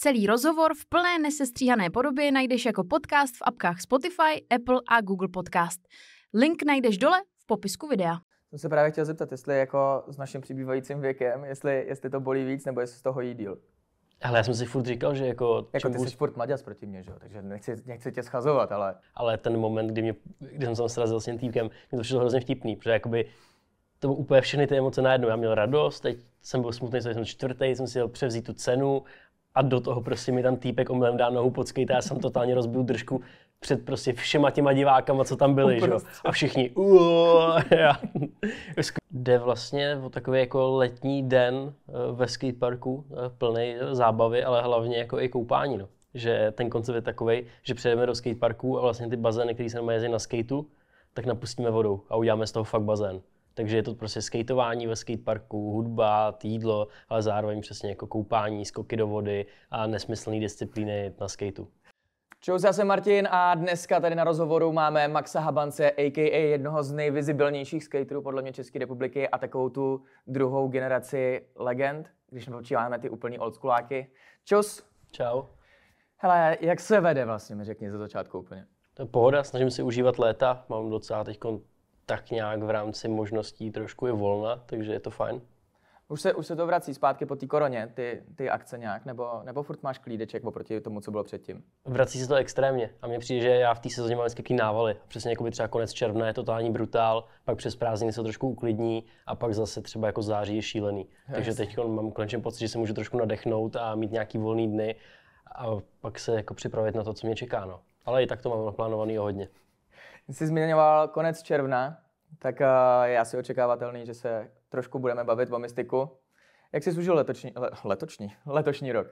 Celý rozhovor v plné nesestříhané podobě najdeš jako podcast v apkách Spotify, Apple a Google Podcast. Link najdeš dole v popisku videa. Jsem se právě chtěl zeptat, jestli jako s naším přibývajícím věkem, jestli, jestli to bolí víc, nebo jestli z toho jí díl. Ale já jsem si furt říkal, že jako... Jako ty jsi furt maďas proti mě, že jo? Takže nechci, nechci tě schazovat, ale... Ale ten moment, kdy, mě, kdy jsem se srazil s tím týpkem, mi to přišlo hrozně vtipný, protože jakoby to bylo úplně všechny ty emoce najednou. Já měl radost, teď jsem byl smutný, že jsem čtvrtý, jsem si jel převzít tu cenu a do toho prostě mi tam týpek omylem dá nohu pod skate a já jsem totálně rozbil držku před prostě všema těma divákama, co tam byli, že? A všichni, Jde vlastně o takový jako letní den eh, ve skateparku, eh, plný eh, zábavy, ale hlavně jako i koupání, no. Že ten koncept je takový, že přejdeme do skateparku a vlastně ty bazény, které se jezdí na skateu, tak napustíme vodou a uděláme z toho fakt bazén. Takže je to prostě skateování ve skateparku, hudba, jídlo, ale zároveň přesně jako koupání, skoky do vody a nesmyslné disciplíny na skateu. Čau, já jsem Martin a dneska tady na rozhovoru máme Maxa Habance, a.k.a. jednoho z nejvizibilnějších skaterů podle mě České republiky a takovou tu druhou generaci legend, když počíváme ty úplní oldschooláky. Čus. Čau. Hele, jak se vede vlastně, mi řekni ze začátku úplně. To je pohoda, snažím si užívat léta, mám docela teď tak nějak v rámci možností trošku je volna, takže je to fajn. Už se, už se to vrací zpátky po té koroně, ty, ty akce nějak, nebo, nebo furt máš klídeček oproti tomu, co bylo předtím? Vrací se to extrémně a mně přijde, že já v té sezóně mám vždycky návaly. Přesně jako by třeba konec června je totální brutál, pak přes prázdniny se trošku uklidní a pak zase třeba jako září je šílený. Yes. Takže teď mám konečně pocit, že se můžu trošku nadechnout a mít nějaký volný dny a pak se jako připravit na to, co mě čeká. No. Ale i tak to mám naplánovaný hodně. Jsi zmiňoval konec června, tak eh, je asi očekávatelný, že se trošku budeme bavit o mystiku. Jak jsi služil letoční, le, letoční, letošní rok?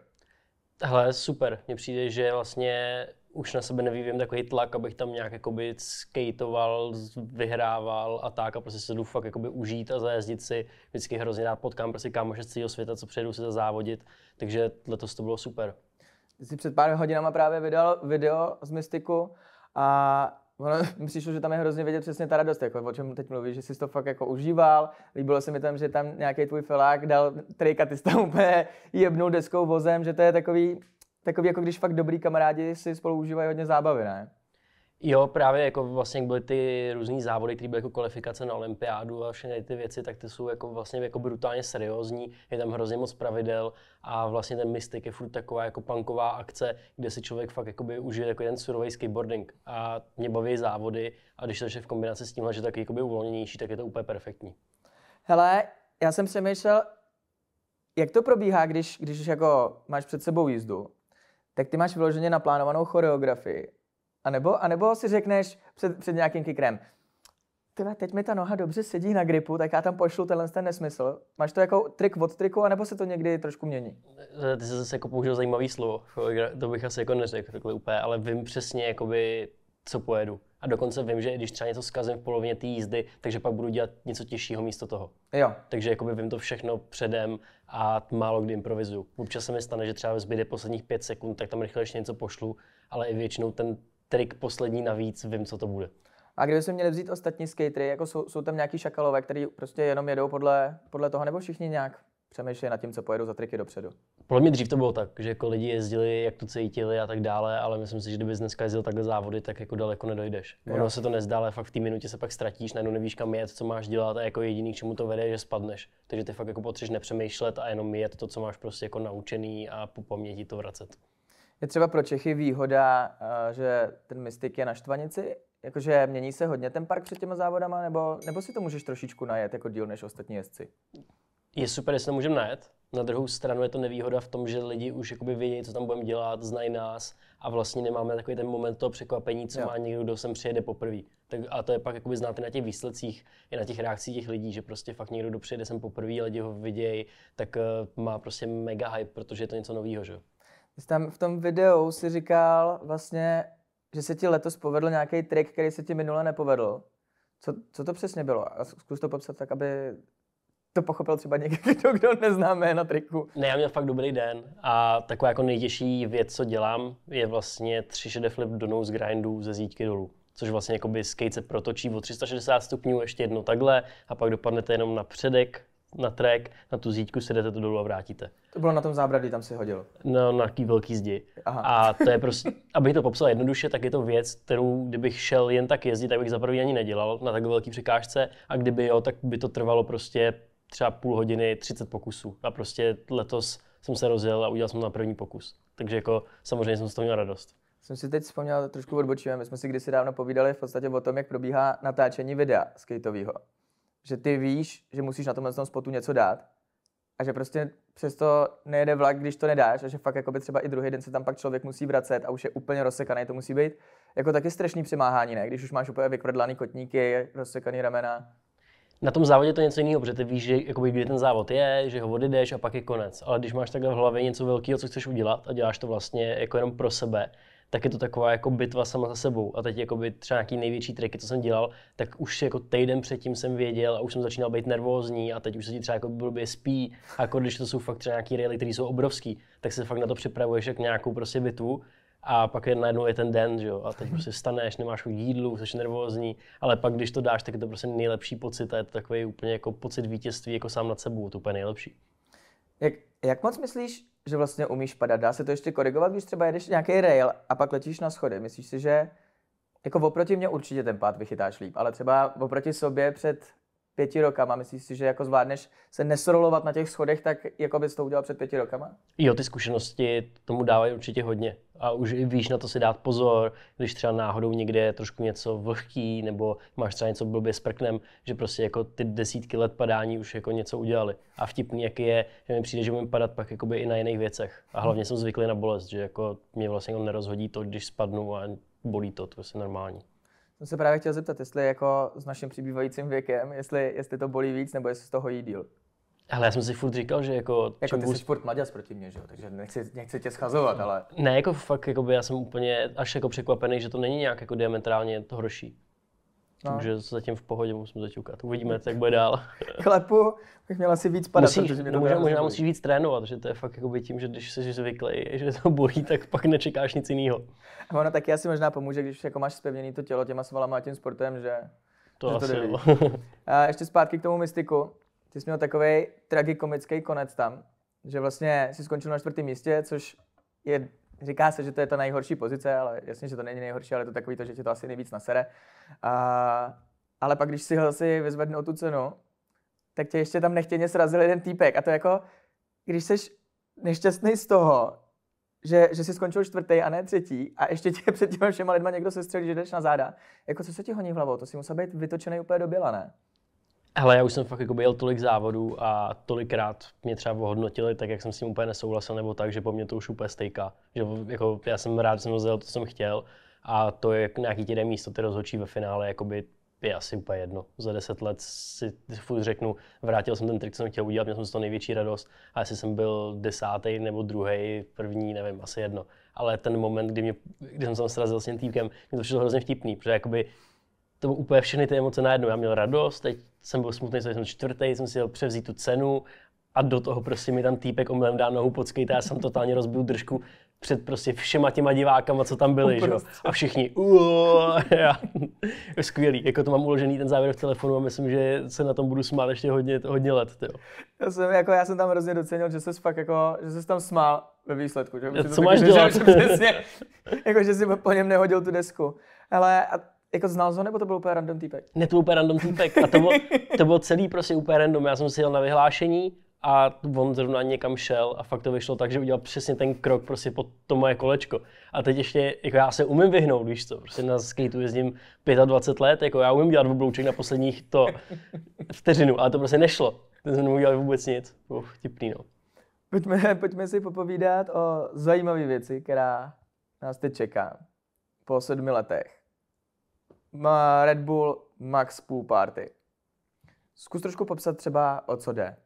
Hele, super. Mně přijde, že vlastně už na sebe nevývím takový tlak, abych tam nějak jakoby skateoval, vyhrával a tak a prostě se jdu fakt jakoby užít a zajezdit si. Vždycky hrozně rád potkám prostě kámoše z celého světa, co přejdu si to závodit, takže letos to bylo super. jsi před pár hodinama právě vydal video z Mystiku a Ono mi přišlo, že tam je hrozně vidět přesně ta radost, jako, o čem teď mluvíš, že jsi to fakt jako užíval. Líbilo se mi tam, že tam nějaký tvůj felák dal trejka, ty tam úplně jebnou deskou vozem, že to je takový, takový jako když fakt dobrý kamarádi si spolu užívají hodně zábavy, ne? Jo, právě jako vlastně byly ty různé závody, které byly jako kvalifikace na olympiádu a všechny ty věci, tak ty jsou jako vlastně jako brutálně seriózní, je tam hrozně moc pravidel a vlastně ten Mystic je furt taková jako punková akce, kde si člověk fakt jakoby užije jako ten surový skateboarding a mě baví závody a když to je v kombinaci s tímhle, že taky jakoby uvolněnější, tak je to úplně perfektní. Hele, já jsem přemýšlel, jak to probíhá, když, když jako máš před sebou jízdu, tak ty máš vyloženě naplánovanou choreografii a nebo, a nebo si řekneš před, před nějakým kikrem, tyhle, teď mi ta noha dobře sedí na gripu, tak já tam pošlu tenhle ten nesmysl. Máš to jako trik od triku, anebo se to někdy trošku mění? Ty jsi zase jako použil zajímavý slovo, to bych asi jako neřekl takhle úplně, ale vím přesně, jakoby, co pojedu. A dokonce vím, že když třeba něco zkazím v polovině té jízdy, takže pak budu dělat něco těžšího místo toho. Jo. Takže jakoby vím to všechno předem a málo kdy improvizuju. Občas se mi stane, že třeba zbyde posledních pět sekund, tak tam rychle ještě něco pošlu, ale i většinou ten trik poslední navíc, vím, co to bude. A kdyby se měli vzít ostatní skatery, jako jsou, jsou tam nějaký šakalové, který prostě jenom jedou podle, podle toho, nebo všichni nějak přemýšlejí nad tím, co pojedou za triky dopředu. Podle mě dřív to bylo tak, že jako lidi jezdili, jak to cítili a tak dále, ale myslím si, že kdyby dneska jezdil takhle závody, tak jako daleko nedojdeš. Jo. Ono se to nezdá, ale fakt v té minutě se pak ztratíš, najednou nevíš kam jet, co máš dělat a jako jediný, k čemu to vede, je, že spadneš. Takže ty fakt jako potřebuješ nepřemýšlet a jenom jet to, co máš prostě jako naučený a po paměti to vracet je třeba pro Čechy výhoda, eh, že ten Mystik je na Štvanici? Jakože mění se hodně ten park před těma závodama, nebo, nebo si to můžeš trošičku najet jako díl než ostatní jezdci? Je super, jestli to můžeme najet. Na druhou stranu je to nevýhoda v tom, že lidi už jakoby vědí, co tam budeme dělat, znají nás a vlastně nemáme takový ten moment toho překvapení, co jo. má někdo, kdo sem přijede poprvé. Tak, a to je pak jakoby znáte na těch výsledcích i na těch reakcích těch lidí, že prostě fakt někdo, kdo přijede sem poprvé, lidi ho vidějí, tak uh, má prostě mega hype, protože je to něco nového, že Jsi tam v tom videu si říkal vlastně, že se ti letos povedl nějaký trik, který se ti minule nepovedl. Co, co to přesně bylo? A zkus to popsat tak, aby to pochopil třeba někdo, kdo nezná na triku. Ne, já měl fakt dobrý den a taková jako nejtěžší věc, co dělám, je vlastně šede flip do nose grindu ze zítky dolů. Což vlastně by skate se protočí o 360 stupňů ještě jedno takhle a pak dopadnete jenom na předek na trek, na tu zítku, sedete to dolů a vrátíte. To bylo na tom zábradlí, tam si hodil. No, na nějaký velký zdi. Aha. A to je prostě, abych to popsal jednoduše, tak je to věc, kterou kdybych šel jen tak jezdit, tak bych za první ani nedělal na tak velký překážce a kdyby jo, tak by to trvalo prostě třeba půl hodiny, 30 pokusů. A prostě letos jsem se rozjel a udělal jsem na první pokus. Takže jako samozřejmě jsem z toho měl radost. Jsem si teď vzpomněl, trošku odbočíme, my jsme si kdysi dávno povídali v podstatě o tom, jak probíhá natáčení videa skateového že ty víš, že musíš na tomhle tom spotu něco dát a že prostě přesto nejede vlak, když to nedáš a že fakt by třeba i druhý den se tam pak člověk musí vracet a už je úplně rozsekaný, to musí být jako taky strašný přemáhání, ne? Když už máš úplně vykvrdlaný kotníky, rozsekaný ramena. Na tom závodě to něco jiného, protože ty víš, že jakoby, kde ten závod je, že ho odejdeš a pak je konec. Ale když máš takhle v hlavě něco velkého, co chceš udělat a děláš to vlastně jako jenom pro sebe, tak je to taková jako bitva sama za sebou. A teď jakoby třeba nějaký největší triky, co jsem dělal, tak už jako týden předtím jsem věděl a už jsem začínal být nervózní a teď už se ti třeba jako blbě spí. A jako když to jsou fakt třeba nějaký rally, které jsou obrovský, tak se fakt na to připravuješ jak nějakou prostě bitvu a pak je najednou je ten den, že jo, a teď prostě staneš, nemáš chuť jídlu, jsi nervózní, ale pak když to dáš, tak je to prostě nejlepší pocit a je to takový úplně jako pocit vítězství jako sám nad sebou, to úplně nejlepší. Jak, jak moc myslíš, že vlastně umíš padat? Dá se to ještě korigovat, když třeba jedeš nějaký rail a pak letíš na schody? Myslíš si, že jako oproti mě určitě ten pád vychytáš líp, ale třeba oproti sobě před pěti rokama? Myslíš si, že jako zvládneš se nesrolovat na těch schodech, tak jako bys to udělal před pěti rokama? Jo, ty zkušenosti tomu dávají určitě hodně. A už i víš na to si dát pozor, když třeba náhodou někde je trošku něco vlhký, nebo máš třeba něco blbě s prknem, že prostě jako ty desítky let padání už jako něco udělali. A vtipný, jak je, že mi přijde, že budeme padat pak jakoby i na jiných věcech. A hlavně jsem zvyklý na bolest, že jako mě vlastně jako nerozhodí to, když spadnu a bolí to, to je prostě normální jsem se právě chtěl zeptat, jestli jako s naším přibývajícím věkem, jestli, jestli to bolí víc, nebo jestli z toho jí díl. Ale já jsem si furt říkal, že jako... Jako ty jsi furt mladěc proti mě, že jo? Takže nechci, nechci tě schazovat, ale... Ne, jako fakt, jako by já jsem úplně až jako překvapený, že to není nějak jako diametrálně to horší. No. Takže zatím v pohodě musím zaťukat. Uvidíme, jak bude dál. Klepu, bych měl asi víc padat. Musíš, protože mě možná, možná musíš víc trénovat, že to je fakt jakoby tím, že když jsi zvyklý, že to bolí, tak pak nečekáš nic jiného. A ono taky asi možná pomůže, když jako máš spevněné to tělo těma svalama a tím sportem, že to, že asi to jo. a ještě zpátky k tomu mystiku. Ty jsi měl takový tragikomický konec tam, že vlastně si skončil na čtvrtém místě, což je Říká se, že to je ta nejhorší pozice, ale jasně, že to není nejhorší, ale je to takový to, že ti to asi nejvíc nasere. A, ale pak, když si si vyzvednou tu cenu, tak tě ještě tam nechtěně srazil jeden týpek. A to jako, když jsi nešťastný z toho, že, že jsi skončil čtvrtý a ne třetí a ještě tě před těmi všema lidma někdo střelí, že jdeš na záda. Jako co se ti honí hlavou? To si musel být vytočený úplně do běla, ne? Hele, já už jsem fakt jako byl tolik závodů a tolikrát mě třeba ohodnotili, tak jak jsem s tím úplně nesouhlasil, nebo tak, že po mně to už úplně stejka. Že jako, já jsem rád, že jsem rozjel to, co jsem chtěl a to je jako nějaký těde místo, ty rozhodčí ve finále, jakoby je asi úplně jedno. Za deset let si furt řeknu, vrátil jsem ten trik, co jsem chtěl udělat, měl jsem z toho největší radost a jestli jsem byl desátý nebo druhý, první, nevím, asi jedno. Ale ten moment, kdy, mě, kdy jsem se srazil s tím týpkem, mě to přišlo hrozně vtipný, protože jakoby to bylo úplně všechny ty emoce najednou. Já měl radost, teď jsem byl smutný, že jsem čtvrtý, jsem si jel převzít tu cenu a do toho prostě mi tam týpek omylem dá nohu pod skate já jsem totálně rozbil držku před prostě všema těma divákama, co tam byli, že? A všichni, já. skvělý, jako to mám uložený ten závěr v telefonu a myslím, že se na tom budu smát ještě hodně, hodně let, tyjo. Já jsem, jako, já jsem tam hrozně docenil, že ses fakt jako, že jsi tam smál ve výsledku, že? Co máš dělat? Že, že, přesně, jako, že si po něm nehodil tu desku. Ale jako znal ho, nebo to byl úplně random týpek? Ne, to byl úplně random týpek. A to bylo, to bylo celý prostě úplně random. Já jsem si jel na vyhlášení a on zrovna někam šel a fakt to vyšlo tak, že udělal přesně ten krok prostě pod to moje kolečko. A teď ještě, jako já se umím vyhnout, víš co, prostě na skateu jezdím 25 let, jako já umím dělat oblouček na posledních to vteřinu, ale to prostě nešlo. Ten jsem neudělal vůbec nic. Uf, tipný, no. Pojďme, pojďme si popovídat o zajímavé věci, která nás teď čeká po sedmi letech. Red Bull Max Pool Party. Zkus trošku popsat třeba, o co jde.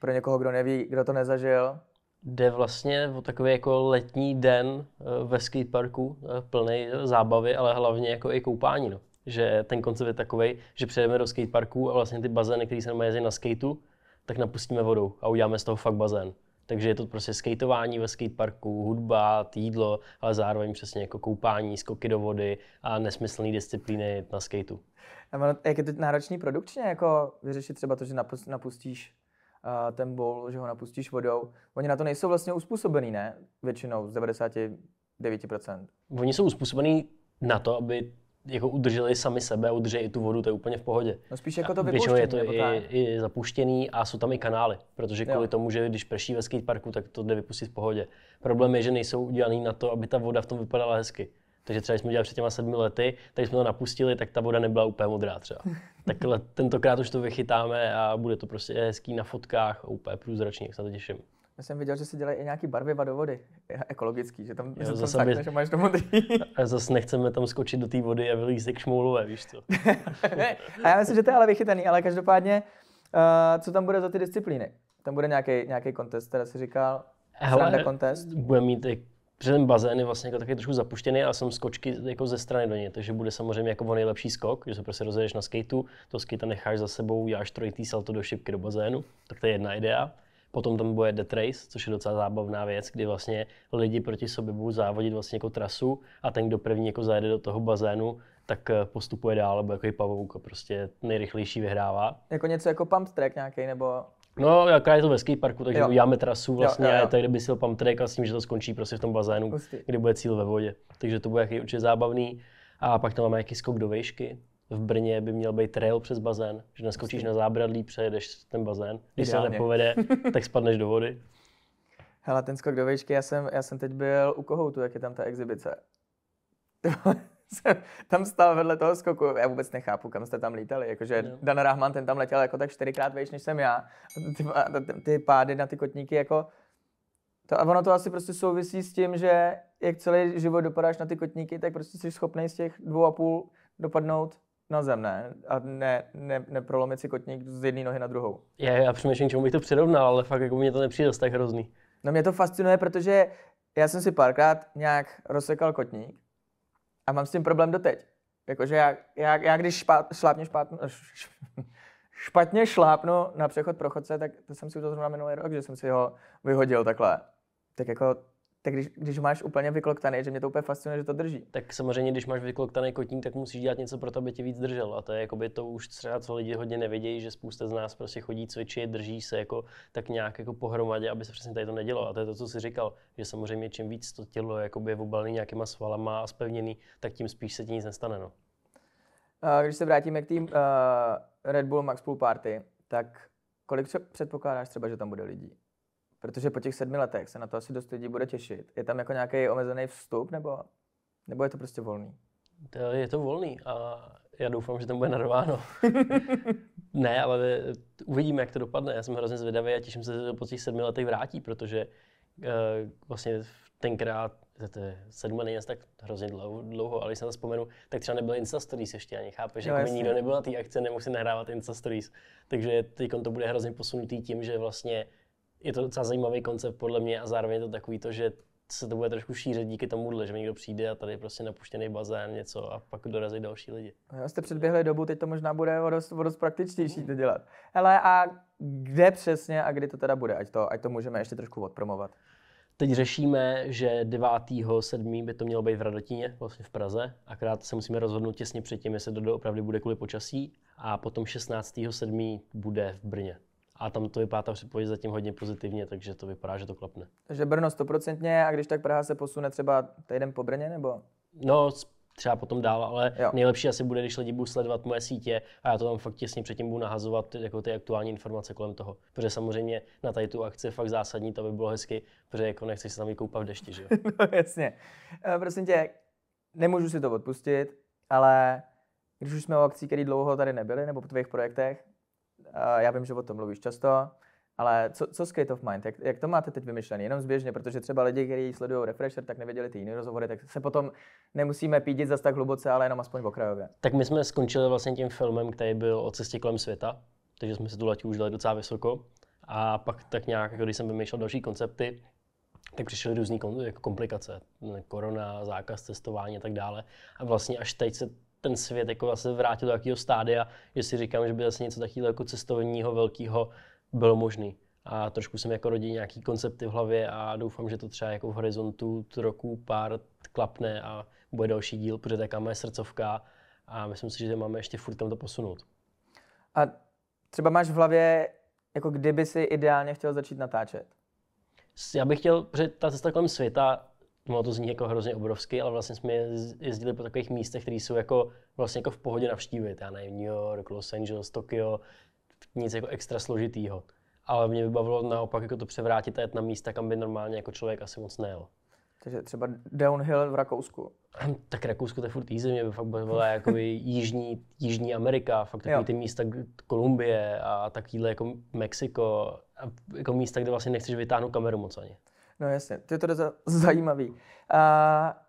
Pro někoho, kdo neví, kdo to nezažil. Jde vlastně o takový jako letní den eh, ve skateparku, eh, plný eh, zábavy, ale hlavně jako i koupání. No. Že ten koncept je takový, že přejedeme do skateparku a vlastně ty bazény, které se jezdí na skateu, tak napustíme vodou a uděláme z toho fakt bazén. Takže je to prostě skateování ve skateparku, hudba, jídlo, ale zároveň přesně jako koupání, skoky do vody a nesmyslné disciplíny na skateu. A jak je to náročný produkčně, jako vyřešit třeba to, že napustíš eh, ten bol, že ho napustíš vodou. Oni na to nejsou vlastně uspůsobený, ne? Většinou z 99%. Oni jsou uspůsobený na to, aby jako udrželi sami sebe, udrželi i tu vodu, to je úplně v pohodě. No spíš jako to vypuštění. je to i, i, zapuštěný a jsou tam i kanály, protože kvůli jo. tomu, že když prší ve skateparku, tak to jde vypustit v pohodě. Problém je, že nejsou udělaný na to, aby ta voda v tom vypadala hezky. Takže třeba, když jsme dělali před těma sedmi lety, tak jsme to napustili, tak ta voda nebyla úplně modrá třeba. Takhle tentokrát už to vychytáme a bude to prostě hezký na fotkách a úplně průzračný, jak se na to těším. Já jsem viděl, že se dělají i nějaký barvy do vody, ekologický, že tam jo, zase tam takne, že máš to modrý. A zase nechceme tam skočit do té vody a vylízt k šmoulové, víš co. a já myslím, že to je ale vychytaný, ale každopádně, uh, co tam bude za ty disciplíny? Tam bude nějaký kontest, teda si říkal, Hele, kontest. Bude mít i protože ten bazén je vlastně jako taky trošku zapuštěný a jsem skočky jako ze strany do něj, takže bude samozřejmě jako nejlepší skok, že se prostě rozjedeš na skateu, to skate necháš za sebou, děláš trojitý salto do šipky do bazénu, tak to je jedna idea. Potom tam bude The Trace, což je docela zábavná věc, kdy vlastně lidi proti sobě budou závodit vlastně jako trasu a ten, kdo první jako zajede do toho bazénu, tak eh, postupuje dál, nebo jako i pavouk, prostě nejrychlejší vyhrává. Jako něco jako pump track nějaký, nebo No, jaká je to ve skateparku, takže jo. uděláme trasu vlastně jo, jo, jo. a tady, kdyby si jel pamtrek a s tím, že to skončí prostě v tom bazénu, Ustý. kde bude cíl ve vodě. Takže to bude jaký určitě zábavný. A pak tam máme nějaký skok do vejšky, v Brně by měl být trail přes bazén, že naskočíš na zábradlí, přejedeš ten bazén. Když Ideálně. se nepovede, tak spadneš do vody. Hele, ten skok do výšky, já jsem, já jsem teď byl u Kohoutu, jak je tam ta exibice. tam stál vedle toho skoku. Já vůbec nechápu, kam jste tam lítali. Jakože no. Dan Rahman, ten tam letěl jako tak čtyřikrát vejš, než jsem já. A ty, a ty, ty pády na ty kotníky, jako... To, a ono to asi prostě souvisí s tím, že jak celý život dopadáš na ty kotníky, tak prostě jsi schopný z těch dvou a půl dopadnout na zem, ne? A ne, ne, neprolomit si kotník z jedné nohy na druhou. Je, já přemýšlím, čemu bych to přirovnal, ale fakt jako mě to nepřijde tak hrozný. No mě to fascinuje, protože já jsem si párkrát nějak rozsekal kotník a mám s tím problém doteď. Jakože já, já, já když špat, šlápně špátno, š, špatně šlápnu na přechod pro chodce, tak to jsem si to zrovna minulý rok, že jsem si ho vyhodil takhle. Tak jako tak když, když máš úplně vykloktaný, že mě to úplně fascinuje, že to drží. Tak samozřejmě, když máš vykloktaný kotník, tak musíš dělat něco pro to, aby tě víc držel. A to je jakoby to už třeba, co lidi hodně nevědějí, že spousta z nás prostě chodí cvičit, drží se jako tak nějak jako pohromadě, aby se přesně tady to nedělo. A to je to, co jsi říkal, že samozřejmě čím víc to tělo jakoby je obalený nějakýma svalama a spevněný, tak tím spíš se ti nic nestane. No. Když se vrátíme k tým uh, Red Bull Max Pool Party, tak kolik předpokládáš třeba, že tam bude lidí? Protože po těch sedmi letech se na to asi dost lidí bude těšit. Je tam jako nějaký omezený vstup, nebo, nebo je to prostě volný? To je to volný a já doufám, že tam bude narováno. ne, ale uvidíme, jak to dopadne. Já jsem hrozně zvědavý a těším se, že to po těch sedmi letech vrátí, protože uh, vlastně tenkrát, to je sedm není tak hrozně dlouho, dlouho ale když se vzpomenu, tak třeba nebyl Insta Stories ještě ani, chápeš? No, jako nikdo nebyl na té akci, nemohl si nahrávat Insta Stories. Takže teď to bude hrozně posunutý tím, že vlastně je to docela zajímavý koncept podle mě a zároveň je to takový to, že se to bude trošku šířit díky tomu, že někdo přijde a tady je prostě napuštěný bazén, něco a pak dorazí další lidi. Já jste předběhli dobu, teď to možná bude o dost, o dost praktičtější to dělat. Hele, a kde přesně a kdy to teda bude, ať to, ať to můžeme ještě trošku odpromovat? Teď řešíme, že 9.7. by to mělo být v Radotíně, vlastně v Praze. Akrát se musíme rozhodnout těsně předtím, jestli to opravdu bude kvůli počasí. A potom 16.7. bude v Brně a tam to vypadá ta předpověď zatím hodně pozitivně, takže to vypadá, že to klapne. Takže Brno stoprocentně a když tak Praha se posune třeba týden po Brně nebo? No, třeba potom dál, ale jo. nejlepší asi bude, když lidi budou sledovat moje sítě a já to tam fakt těsně předtím budu nahazovat jako ty aktuální informace kolem toho. Protože samozřejmě na tady tu akci je fakt zásadní, to by bylo hezky, protože jako nechceš se tam vykoupat v dešti, že jo? no, jasně. E, prosím tě, nemůžu si to odpustit, ale když už jsme o akcích, které dlouho tady nebyly, nebo po tvých projektech, Eh, já vím, že o tom mluvíš často, ale co, co Skate of Mind, jak, jak to máte teď vymyšlené? Jenom zběžně, protože třeba lidi, kteří sledují Refresher, tak nevěděli ty jiné rozhovory, tak se potom nemusíme pídit zase tak hluboce, ale jenom aspoň okrajově. Tak my jsme skončili vlastně tím filmem, který byl o cestě kolem světa, takže jsme si tu laťku už dali docela vysoko. A pak tak nějak, jako když jsem vymýšlel další koncepty, tak přišly různé jako komplikace, korona, zákaz cestování a tak dále. A vlastně až teď se ten svět jako vlastně vrátil do jakého stádia, že si říkám, že by zase něco takového jako cestovního velkého bylo možné. A trošku jsem jako rodil nějaký koncepty v hlavě a doufám, že to třeba jako v horizontu roku pár klapne a bude další díl, protože taká je moje srdcovka a myslím si, že máme ještě furt kam to posunout. A třeba máš v hlavě, jako kdyby si ideálně chtěl začít natáčet? Já bych chtěl, protože ta cesta kolem světa ono to zní jako hrozně obrovský, ale vlastně jsme jezdili po takových místech, které jsou jako vlastně jako v pohodě navštívit. Já nevím, New York, Los Angeles, Tokio, nic jako extra složitýho. Ale mě by bavilo naopak jako to převrátit a jet na místa, kam by normálně jako člověk asi moc nejel. Takže třeba downhill v Rakousku. Tak Rakousko to je furt easy, mě by fakt bavila jako jižní, jižní Amerika, fakt takový ty místa Kolumbie a takovýhle jako Mexiko, a jako místa, kde vlastně nechceš vytáhnout kameru moc ani. No jasně, to je to za, zajímavý. A,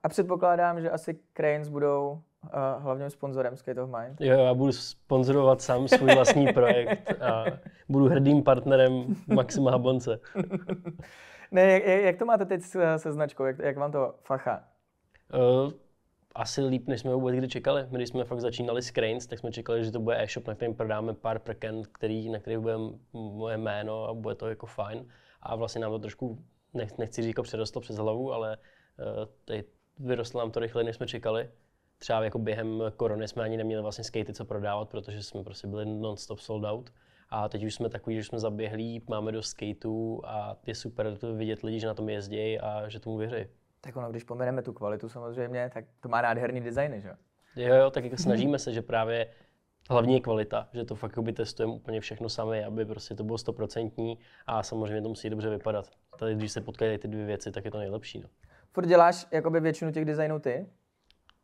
a předpokládám, že asi Cranes budou a hlavním sponzorem Skate of Mind. Jo, já budu sponzorovat sám svůj vlastní projekt a budu hrdým partnerem Maxima Habonce. ne, jak, jak to máte teď se značkou? Jak, jak vám to facha? Uh, eh, asi líp, než jsme vůbec kdy čekali. My, když jsme fakt začínali s Cranes, tak jsme čekali, že to bude e-shop, na kterém prodáme pár prken, který, na který bude moje jméno a bude to jako fajn. A vlastně nám to trošku nech, nechci říct, jako přerostlo přes hlavu, ale eh, tady vyrostlo nám to rychle, než jsme čekali. Třeba jako během korony jsme ani neměli vlastně skatey co prodávat, protože jsme prostě byli non-stop sold out. A teď už jsme takový, že jsme zaběhlí, máme do skateů a je super vidět lidi, že na tom jezdí a že tomu věří. Tak ono, když pomeneme tu kvalitu samozřejmě, tak to má nádherný design, že jo? Jo, jo, tak jako snažíme se, že právě Hlavní je kvalita, že to fakt jakoby testujeme úplně všechno sami, aby prostě to bylo stoprocentní a samozřejmě to musí dobře vypadat. Tady, když se potkají ty dvě věci, tak je to nejlepší. No. Furt děláš jakoby většinu těch designů ty?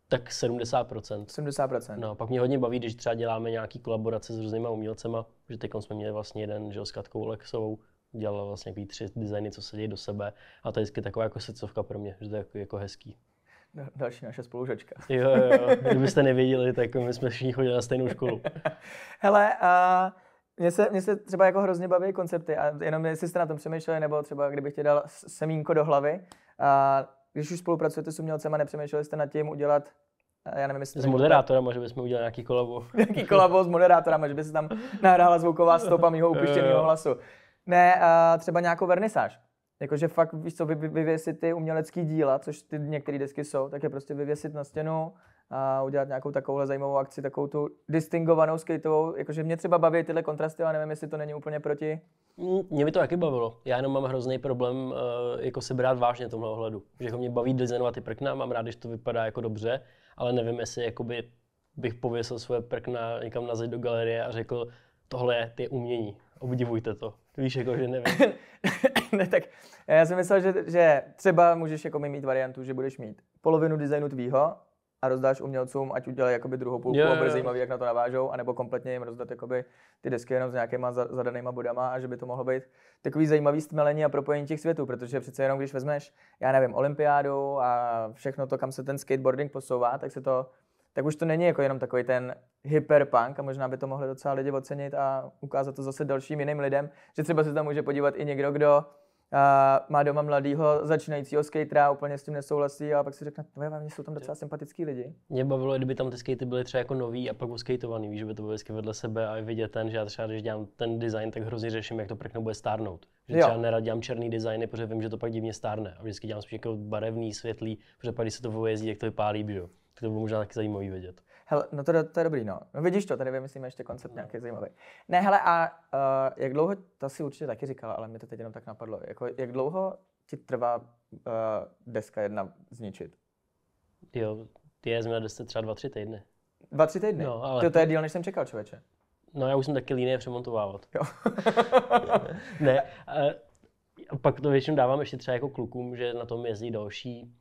Tak 70%. 70%. No, pak mě hodně baví, když třeba děláme nějaký kolaborace s různýma umělcema, že teď jsme měli vlastně jeden, že s Katkou Olexovou, dělala vlastně tři designy, co se dějí do sebe a to je vždycky taková jako srdcovka pro mě, že to je jako, jako hezký. Další naše spolužačka. Jo, jo, kdybyste nevěděli, tak my jsme všichni chodili na stejnou školu. Hele, a mně se, mně se třeba jako hrozně baví koncepty a jenom jestli jste na tom přemýšleli, nebo třeba kdybych ti dal semínko do hlavy, a když už spolupracujete s umělcem a nepřemýšleli jste nad tím udělat já nevím, jestli... S moderátorem, že bychom udělali nějaký kolabo. Nějaký kolabo s moderátorem, že by se tam nahrála zvuková stopa mýho upuštěného hlasu. Ne, třeba nějakou vernisáž. Jakože fakt, víš co, vyvěsit ty umělecký díla, což ty některé desky jsou, tak je prostě vyvěsit na stěnu a udělat nějakou takovouhle zajímavou akci, takovou tu distingovanou skateovou. Jakože mě třeba baví tyhle kontrasty, a nevím, jestli to není úplně proti. Mm, mě by to taky bavilo. Já jenom mám hrozný problém uh, jako se brát vážně tomhle ohledu. Že jako mě baví designovat ty prkna, mám rád, když to vypadá jako dobře, ale nevím, jestli jakoby bych pověsil svoje prkna někam na zeď do galerie a řekl, tohle je, ty umění obdivujte to. Víš, jako, že nevím. ne, tak eh, já jsem myslel, že, že třeba můžeš jako mít variantu, že budeš mít polovinu designu tvýho a rozdáš umělcům, ať udělají jakoby druhou půlku yeah, a bude zajímavý, jak na to navážou, anebo kompletně jim rozdat jakoby ty desky jenom s nějakýma za, zadanýma bodama a že by to mohlo být takový zajímavý stmelení a propojení těch světů, protože přece jenom když vezmeš, já nevím, olympiádu a všechno to, kam se ten skateboarding posouvá, tak se to tak už to není jako jenom takový ten hyperpunk a možná by to mohli docela lidi ocenit a ukázat to zase dalším jiným lidem, že třeba se tam může podívat i někdo, kdo a má doma mladýho začínajícího skatera, úplně s tím nesouhlasí, a pak si řekne, no vám jsou tam docela sympatický lidi. Mě bavilo, kdyby tam ty skatey byly třeba jako nový a pak uskatovaný, víš, že by to bylo vždycky vedle sebe a vidět ten, že já třeba, když dělám ten design, tak hrozně řeším, jak to prkno bude stárnout. Že jo. třeba nerad dělám černý design, protože vím, že to pak divně stárne. A vždycky dělám spíš jako barevný, světlý, protože pak když se to vojezdí, jak to vypálí, jo. Tak to bylo možná taky zajímavý vědět. Hele, no to, to je dobrý, no. No vidíš to, tady vymyslíme ještě koncept nějaký zajímavý. Ne, hele, a uh, jak dlouho, to si určitě taky říkala, ale mě to teď jenom tak napadlo, jako jak dlouho ti trvá uh, deska jedna zničit? Jo, ty je na desce třeba dva, tři týdny. Dva, tři týdny? No, ale... Ty, to je díl, než jsem čekal, člověče. No já už jsem taky líný přemontovávat. Jo. ne, a, eh, a pak to většinou dávám ještě třeba jako klukům, že na tom jezdí další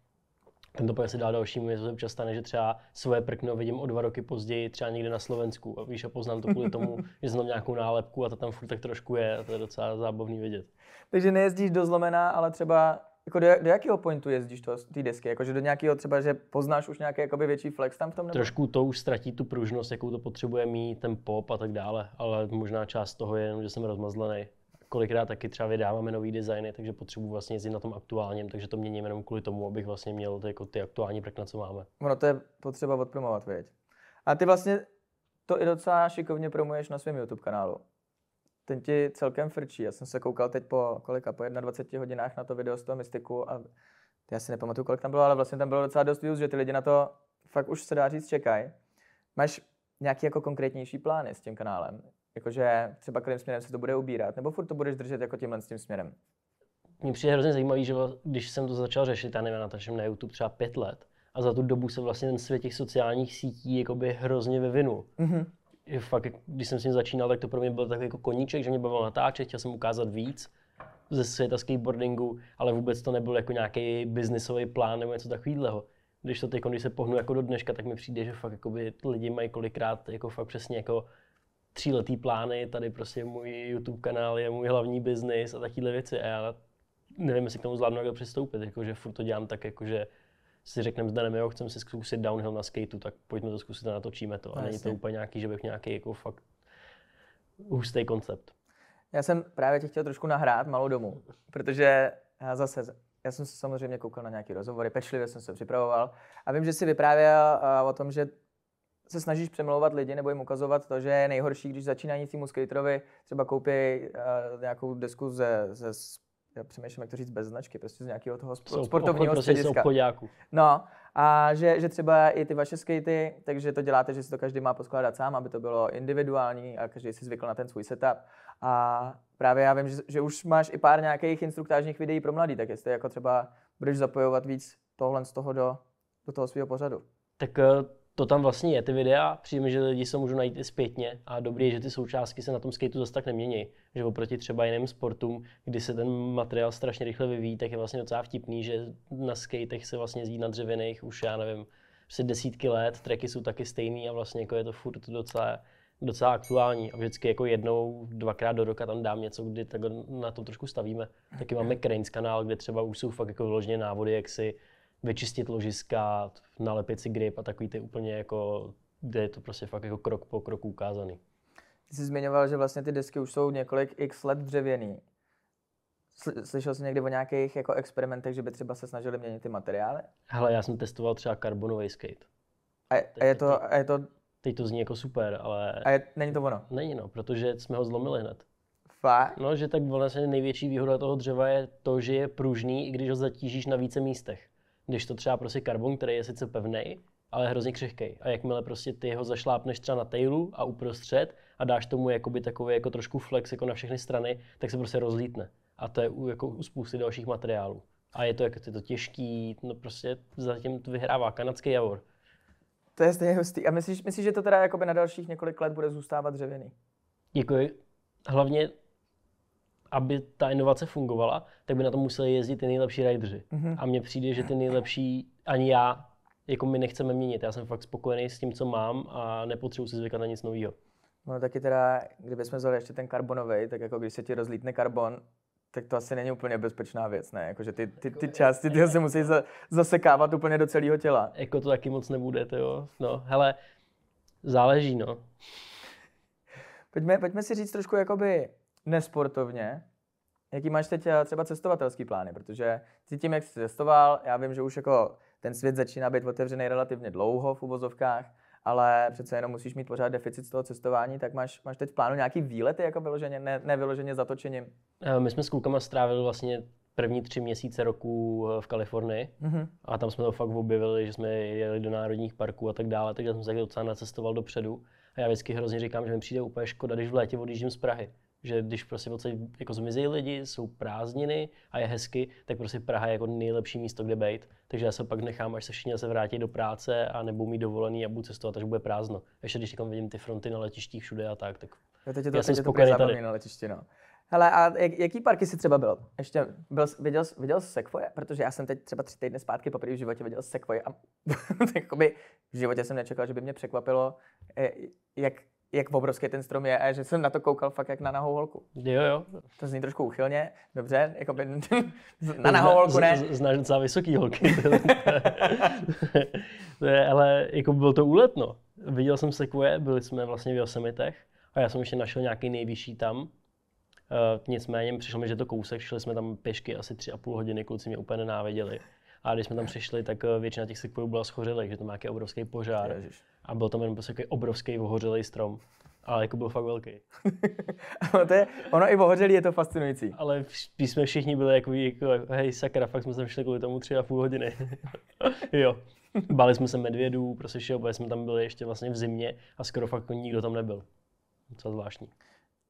tento to se dá dalšímu, je to občas stane, že třeba svoje prkno vidím o dva roky později, třeba někde na Slovensku a víš, a poznám to kvůli tomu, že znám nějakou nálepku a ta tam furt tak trošku je a to je docela zábavný vidět. Takže nejezdíš do zlomená, ale třeba jako do, do jakého pointu jezdíš to, ty desky? Jakože do nějakého třeba, že poznáš už nějaký jakoby větší flex tam v tom? Nebo? Trošku to už ztratí tu pružnost, jakou to potřebuje mít, ten pop a tak dále, ale možná část toho je jenom, že jsem rozmazlený kolikrát taky třeba vydáváme nový designy, takže potřebuji vlastně jezdit na tom aktuálním, takže to měním jenom kvůli tomu, abych vlastně měl ty, jako ty aktuální prkna, co máme. Ono to je potřeba odpromovat, věď. A ty vlastně to i docela šikovně promuješ na svém YouTube kanálu. Ten ti celkem frčí. Já jsem se koukal teď po kolika, po 21 hodinách na to video z toho mystiku a já si nepamatuju, kolik tam bylo, ale vlastně tam bylo docela dost views, že ty lidi na to fakt už se dá říct čekají. Máš nějaký jako konkrétnější plány s tím kanálem? Jakože třeba kterým směrem se to bude ubírat, nebo furt to budeš držet jako tímhle s tím směrem. Mně přijde hrozně zajímavý, že když jsem to začal řešit, já nevím, na našem na YouTube třeba pět let, a za tu dobu se vlastně ten svět těch sociálních sítí jakoby hrozně vyvinul. Mm-hmm. Je fakt, když jsem s ním začínal, tak to pro mě byl takový jako koníček, že mě bavilo natáčet, chtěl jsem ukázat víc ze světa skateboardingu, ale vůbec to nebyl jako nějaký biznisový plán nebo něco takového. Když to teď, když se pohnu jako do dneška, tak mi přijde, že fakt jakoby, lidi mají kolikrát jako fakt přesně jako tříletý plány, tady prostě můj YouTube kanál je můj hlavní biznis a takovéhle věci. A já nevím, jestli k tomu zvládnu jako přistoupit, jakože furt to dělám tak, jakože si řekneme s Danem, jo, chcem si zkusit downhill na skateu, tak pojďme to zkusit a natočíme to. A Jasně. No, není to úplně nějaký, že bych nějaký jako fakt hustý koncept. Já jsem právě tě chtěl trošku nahrát malou domů, protože já zase, já jsem se samozřejmě koukal na nějaké rozhovory, pečlivě jsem se připravoval a vím, že si vyprávěl eh, o tom, že se snažíš přemlouvat lidi nebo jim ukazovat to, že je nejhorší, když začínajícímu skaterovi třeba koupí uh, nějakou desku ze, ze já přemýšlím, jak to říct, bez značky, prostě z nějakého toho sp- jsou sportovního obchod, střediska. Prostě no, a že, že třeba i ty vaše skatey, takže to děláte, že si to každý má poskládat sám, aby to bylo individuální a každý si zvykl na ten svůj setup. A právě já vím, že, že už máš i pár nějakých instruktážních videí pro mladý, tak jestli jako třeba budeš zapojovat víc tohle z toho do, do toho svého pořadu. Tak eh, to tam vlastně je, ty videa. Přijde že lidi se můžou najít i zpětně a dobrý je, že ty součástky se na tom skateu zase tak nemění. Že oproti třeba jiným sportům, kdy se ten materiál strašně rychle vyvíjí, tak je vlastně docela vtipný, že na skatech se vlastně jezdí na dřevěných už, já nevím, před desítky let, tracky jsou taky stejný a vlastně jako je to furt docela, docela aktuální. A vždycky jako jednou, dvakrát do roka tam dám něco, kdy tak na to trošku stavíme. Taky máme Cranes kanál, kde třeba už jsou fakt jako vyloženě návody, jak si vyčistit ložiska, nalepit si grip a takový ty úplně jako, kde je to prostě fakt jako krok po kroku ukázaný. Ty jsi zmiňoval, že vlastně ty desky už jsou několik x let dřevěný. Slyšel jsi někdy o nějakých jako experimentech, že by třeba se snažili měnit ty materiály? Hele, já jsem testoval třeba karbonový skate. A, je, a, je, to, a je to... Teď to zní jako super, ale... A je, není to ono? Není no, protože jsme ho zlomili hned. Fakt? No, že tak vlastně největší výhoda toho dřeva je to, že je pružný, i když ho zatížíš na více místech. Když to třeba prostě karbon, který je sice pevný, ale hrozně křehký. A jakmile prostě ty ho zašlápneš třeba na tailu a uprostřed a dáš tomu jakoby takový jako trošku flex jako na všechny strany, tak se prostě rozlítne. A to je u, jako u spousty dalších materiálů. A je to, jako, je to těžký, no prostě zatím to vyhrává kanadský javor. To je stejně hustý. A myslíš, myslíš, že to teda jakoby na dalších několik let bude zůstávat dřevěný? Děkuji. Jako hlavně aby ta inovace fungovala, tak by na to museli jezdit ty nejlepší rideři. Mm-hmm. A mně přijde, že ty nejlepší ani já, jako my nechceme měnit. Já jsem fakt spokojený s tím, co mám a nepotřebuji si zvykat na nic nového. No taky teda, kdybychom vzali ještě ten karbonový, tak jako když se ti rozlítne karbon, tak to asi není úplně bezpečná věc, ne? Jakože ty, ty, ty jako- části ty se musí za, zasekávat úplně do celého těla. Jako to taky moc nebude, to jo. No, hele, záleží, no. Pojďme, pojďme si říct trošku jakoby nesportovně, jaký máš teď eh, třeba cestovatelský plány, protože ty tím, jak jsi cestoval, já vím, že už jako ten svět začíná být otevřený relativně dlouho v uvozovkách, ale přece jenom musíš mít pořád deficit z toho cestování, tak máš, máš teď v plánu nějaký výlety jako vyloženě, ne, nevyloženě zatočením? Eh, my jsme s klukama strávili vlastně první tři měsíce roku eh, v Kalifornii mm-hmm. a tam jsme to fakt objevili, že jsme jeli do národních parků a tak dále, takže jsem se docela nacestoval dopředu. A já vždycky hrozně říkám, že mi přijde úplně škoda, když v létě odjíždím z Prahy, že když prostě odsaď jako zmizí lidi, jsou prázdniny a je hezky, tak prostě Praha je jako nejlepší místo, kde být. Takže já se pak nechám, až se všichni se vrátí do práce a nebo mít dovolený a budu cestovat, až bude prázdno. Ještě když tam vidím ty fronty na letištích všude a tak, tak já, teď je to, já jsem spokojený tady. Na letišti, no. Hele, a jak, jaký parky jsi třeba byl? Ještě byl, viděl, viděl jsi sekvoje? Protože já jsem teď třeba tři týdny zpátky poprvé v životě viděl sekvoje a jakoby v životě jsem nečekal, že by mě překvapilo, eh, jak jak obrovský ten strom je a že jsem na to koukal fakt jak na nahou holku. Jo, jo. To zní trošku uchylně, dobře, jako by na nahou holku ne. znáš docela vysoký holky. to je, ale jako byl to úlet, no. Viděl jsem Sequoia, byli jsme vlastně v Yosemitech a já jsem ještě našel nějaký nejvyšší tam. Uh, nicméně přišlo mi, že to kousek, šli jsme tam pěšky asi tři a půl hodiny, kluci mě úplně nenáviděli. A když jsme tam přišli, tak eh, většina těch sekvojů byla schořelých, že to má nějaký obrovský požár. Ježiš a byl tam jenom prostě takový obrovský ohořelý strom. Ale jako byl fakt velký. to je, ono i ohořelý je to fascinující. Ale spíš jsme všichni byli jako, jako hej sakra, fakt jsme tam šli kvůli tomu tři a půl hodiny. jo. Bali jsme se medvědů, prostě šel, protože jsme tam byli ještě vlastně v zimě a skoro fakt jako nikdo tam nebyl. Co zvláštní.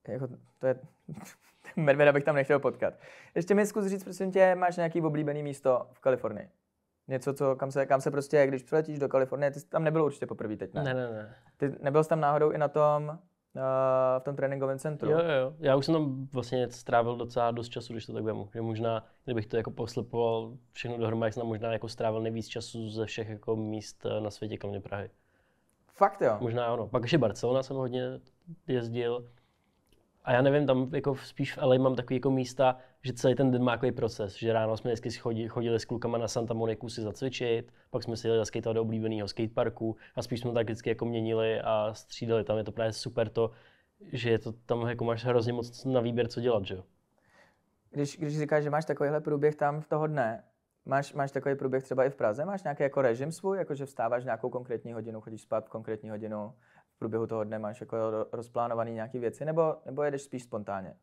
Jako, to je... Medvěda bych tam nechtěl potkat. Ještě mi zkus říct, prosím tě, máš nějaký oblíbený místo v Kalifornii? Něco, co, kam, se, kam se prostě, když přiletíš do Kalifornie, ty jsi tam nebyl určitě poprvé teď, ne? Ne, ne, ne. Ty nebyl jsi tam náhodou i na tom, uh, v tom tréninkovém centru? Jo, jo, jo. Já už jsem tam vlastně strávil docela dost času, když to tak vemu. Že možná, kdybych to jako poslepoval všechno dohromady, jsem tam možná jako strávil nejvíc času ze všech jako míst eh, na světě, kromě Prahy. Fakt jo? Možná ano. Pak ještě Barcelona jsem hodně jezdil. A já nevím, tam jako spíš v LA mám takové jako místa, že celý ten den má takový proces, že ráno jsme vždycky chodili, chodili s klukama na Santa Moniku si zacvičit, pak jsme si jeli zaskejtovat do oblíbeného skateparku a spíš jsme tak vždycky jako měnili a střídali. Tam je to právě super to, že je to tam jako máš hrozně moc na výběr, co dělat, že jo. Když, když říkáš, že máš takovýhle průběh tam v toho dne, Máš, máš takový průběh třeba i v Praze? Máš nějaký jako režim svůj, jako že vstáváš nějakou konkrétní hodinu, chodíš spát v konkrétní hodinu, v průběhu toho dne máš jako rozplánované nějaké věci, nebo, nebo jedeš spíš spontánně?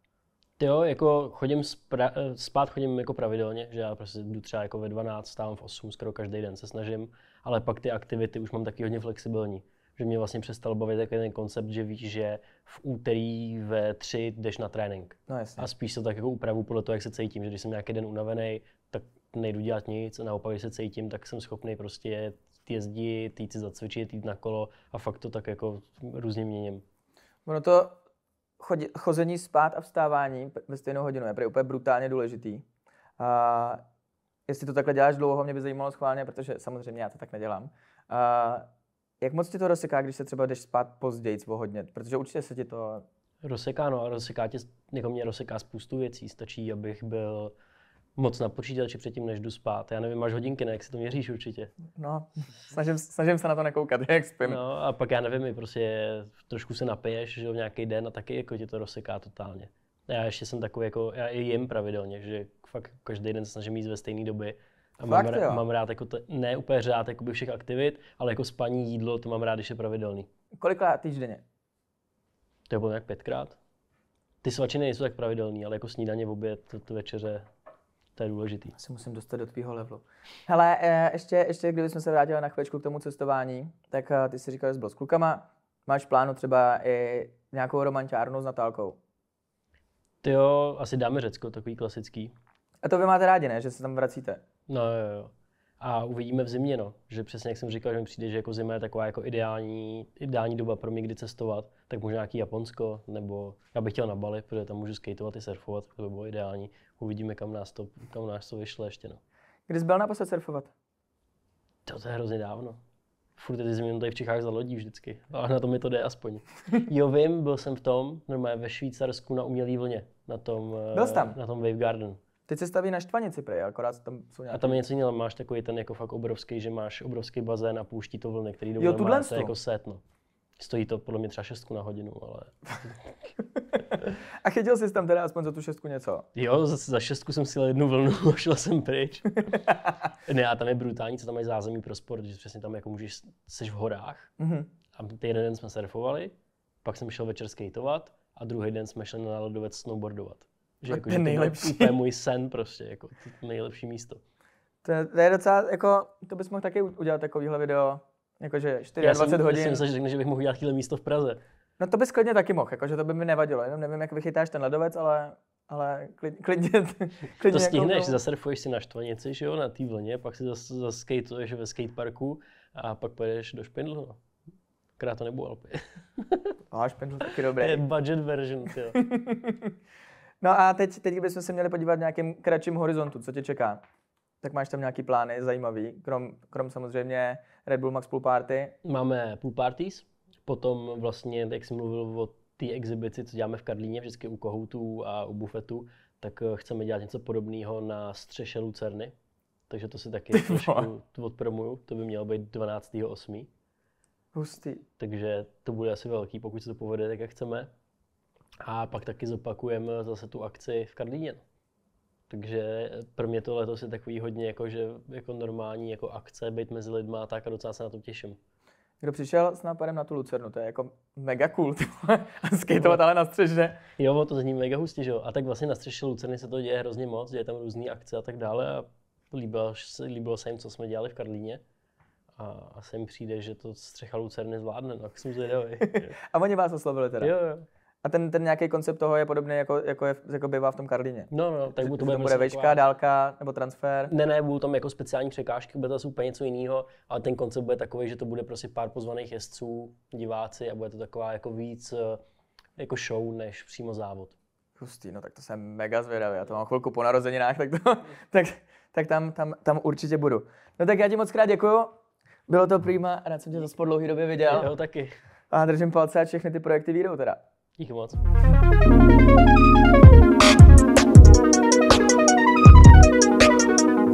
Ty jo, jako chodím spra- eh, spát chodím jako pravidelně, že já prostě jdu třeba jako ve 12, stávám v 8, skoro každý den se snažím, ale pak ty aktivity už mám taky hodně flexibilní. Že mě vlastně přestal bavit takový ten koncept, že víš, že v úterý ve 3 jdeš na trénink. No jasně. A spíš to tak jako upravu podle toho, jak se cítím, že když jsem nějaký den unavený, tak nejdu dělat nic a naopak, když se cítím, tak jsem schopný prostě jezdit, jít si zacvičit, jít na kolo a fakt to tak jako různě měním. Ono to chodě, chození spát a vstávání ve stejnou hodinu je úplně brutálně důležitý. A jestli to takhle děláš dlouho, mě by zajímalo schválně, protože samozřejmě já to tak nedělám. A jak moc ti to rozseká, když se třeba jdeš spát později o hodně? Protože určitě se ti to... Rozseká, no a rozseká tě, jako mě rozseká spoustu věcí. Stačí, abych byl moc na počítači předtím, než jdu spát. Já nevím, máš hodinky, ne? Jak si to měříš určitě? No, snažím, snažím se na to nekoukat, jak spím. No a pak já nevím, je prostě trošku se napiješ, že v nějaký den a taky jako tě to rozseká totálně. Já ještě jsem takový, jako, já i jim pravidelně, že fakt každý den se snažím jít ve stejné doby. A fakt, mám, Fakt, rád, mám rád jako t- ne úplně řád jakoby všech aktivit, ale jako spaní, jídlo, to mám rád, když je pravidelný. Kolikrát týždenně? To je bylo nějak pětkrát. Ty svačiny nejsou tak pravidelný, ale jako snídaně, oběd, večeře, to je důležitý. Asi musím dostat do tvýho levelu. Hele, eh, ještě, ještě kdybychom se vrátili na chvíličku k tomu cestování, tak eh, ty si říkal, že jsi byl s klukama, máš plánu třeba i nějakou romantiárnu s Natálkou? Ty jo, asi dáme Řecko, takový klasický. A to vy máte rádi, ne? Že se tam vracíte? No jo, jo. A uvidíme v zimě, no. že přesně jak jsem říkal, že mi přijde, že jako zima je taková jako ideální, ideální doba pro mě, kdy cestovat, tak možná nějaký Japonsko, nebo já bych chtěl na Bali, protože tam můžu skateovat i surfovat, to by bylo ideální. Uvidíme, kam nás to, kam nás to vyšle ještě. No. Kdy jsi byl naposled surfovat? To, to je hrozně dávno. Furt ty zimě no, tady v Čechách za lodí vždycky, ale na to mi to jde aspoň. Jo, vím, byl jsem v tom, normálně ve Švýcarsku na umělý vlně, na tom, byl tam. Eh, na tom Wave Garden. Teď se staví na Štvanici, prej, akorát tam jsou nějaké... A tam je něco jiného, máš takový ten jako fakt obrovský, že máš obrovský bazén a pouští to vlny, který do jo, máte jako set, no. Stojí to podle mě třeba šestku na hodinu, ale... a chytil jsi tam teda aspoň za tu šestku něco? Jo, za, za šestku jsem si jednu vlnu a šel jsem pryč. ne, a tam je brutální, co tam je zázemí pro sport, že přesně tam jako můžeš, seš v horách. Mm-hmm. A ten jeden den jsme surfovali, pak jsem šel večer skateovat a druhý den jsme šli na ledovec snowboardovat. Že, jako, ten že nejlepší. To je můj sen prostě, jako to nejlepší místo. To, to je docela, jako, to bys mohl taky udělat takovýhle video, jakože 24 já jsem, hodin. Já jsem myslím, že řekne, že bych mohl udělat takovýhle místo v Praze. No to bys klidně taky mohl, jakože to by mi nevadilo, jenom nevím, jak vychytáš ten ledovec, ale ale klidně, klidně, klidně... To stihneš, jako... zasurfuješ si na štvanici, že jo, na té vlně, pak si zaskejtuješ ve skateparku a pak pojedeš do špindlu, no. Krát to nebo Alpy. No, a špindl taky dobrý. je budget version, jo. No a teď, teď bychom se měli podívat v nějakém kratším horizontu, co tě čeká. Tak máš tam nějaký plány zajímavý, krom, krom samozřejmě Red Bull Max Pool Party? Máme pool parties, potom vlastně, jak jsem mluvil o té exhibici, co děláme v Karlíně, vždycky u kohoutů a u bufetu, tak eh, chceme dělat něco podobného na střeše Lucerny. Takže to si taky trošku odpromuju, to by mělo být 12.8. Hustý. Takže to bude asi velký, pokud se to povede, tak jak chceme. A pak taky zopakujeme zase tu akci v Karlíně. Takže pro mě to letos je takový hodně jako, že jako normální jako akce, být mezi lidma tak a docela se na to těším. Kdo přišel s nápadem na tu Lucernu, to je jako mega cool, a skateovat ale na střeže. Jo, to zní mega hustě, že jo. A tak vlastně na střeše Lucerny se to děje hrozně moc, děje tam různé akce a tak dále a líbilo, se líbilo se jim, co jsme dělali v Karlíně. A, a sem přijde, že to střecha Lucerny zvládne, no, tak jsem zvědavý. a oni vás oslovili teda? Jo, jo. A ten, ten nějaký koncept toho je podobný, jako, jako, je, jako bývá v tom Karlíně. No, no, tak to bude, bude prostě vejška, taková... dálka nebo transfer. Ne, ne, budou tam jako speciální překážky, bude to asi úplně něco jiného, ale ten koncept bude takový, že to bude prostě pár pozvaných jezdců, diváci a bude to taková jako víc eh, jako show než přímo závod. Hustý, no tak to jsem mega zvědavý, já to mám chvilku po narozeninách, tak, to, tak, tak tam, tam, tam určitě budu. No tak já ti moc krát děkuju, bylo to prima, rád jsem tě zase po dlouhé době viděl. Jo, taky. A držím palce a všechny ty projekty výjdou teda. Ich då.